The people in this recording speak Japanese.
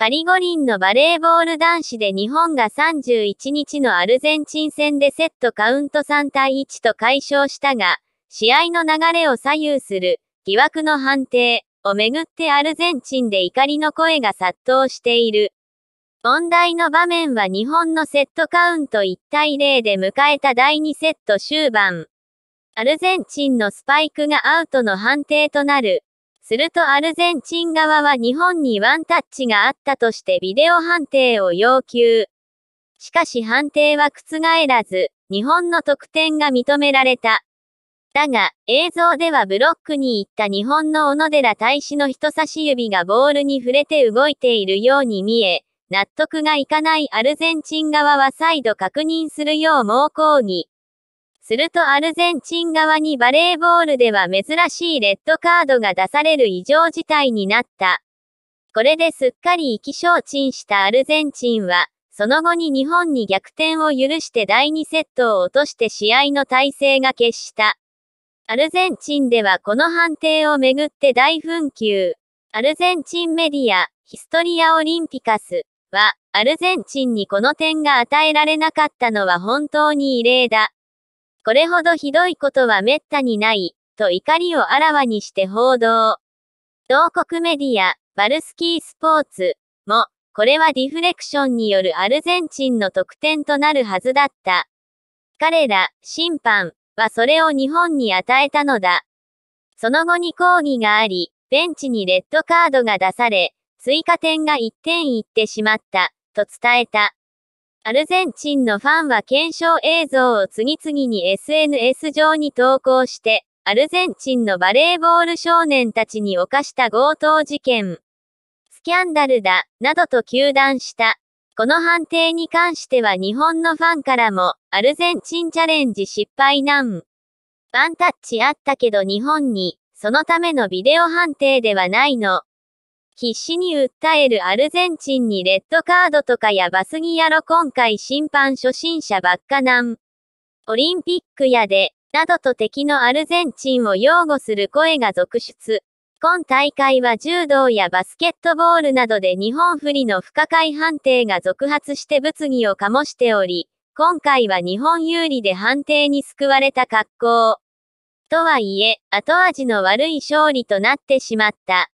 パリ五輪のバレーボール男子で日本が31日のアルゼンチン戦でセットカウント3対1と解消したが、試合の流れを左右する疑惑の判定をめぐってアルゼンチンで怒りの声が殺到している。問題の場面は日本のセットカウント1対0で迎えた第2セット終盤。アルゼンチンのスパイクがアウトの判定となる。するとアルゼンチン側は日本にワンタッチがあったとしてビデオ判定を要求。しかし判定は覆らず、日本の得点が認められた。だが、映像ではブロックに行った日本の小野寺大使の人差し指がボールに触れて動いているように見え、納得がいかないアルゼンチン側は再度確認するよう猛抗議。するとアルゼンチン側にバレーボールでは珍しいレッドカードが出される異常事態になった。これですっかり意気消沈したアルゼンチンは、その後に日本に逆転を許して第2セットを落として試合の体制が決した。アルゼンチンではこの判定をめぐって大紛糾。アルゼンチンメディア、ヒストリアオリンピカスは、アルゼンチンにこの点が与えられなかったのは本当に異例だ。これほどひどいことは滅多にない、と怒りをあらわにして報道。同国メディア、バルスキースポーツも、これはディフレクションによるアルゼンチンの得点となるはずだった。彼ら、審判はそれを日本に与えたのだ。その後に抗議があり、ベンチにレッドカードが出され、追加点が1点いってしまった、と伝えた。アルゼンチンのファンは検証映像を次々に SNS 上に投稿して、アルゼンチンのバレーボール少年たちに犯した強盗事件、スキャンダルだ、などと糾弾した。この判定に関しては日本のファンからも、アルゼンチンチャレンジ失敗なん。ワンタッチあったけど日本に、そのためのビデオ判定ではないの。必死に訴えるアルゼンチンにレッドカードとかやばすぎやろ今回審判初心者ばっかなん。オリンピックやで、などと敵のアルゼンチンを擁護する声が続出。今大会は柔道やバスケットボールなどで日本不利の不可解判定が続発して物議を醸しており、今回は日本有利で判定に救われた格好。とはいえ、後味の悪い勝利となってしまった。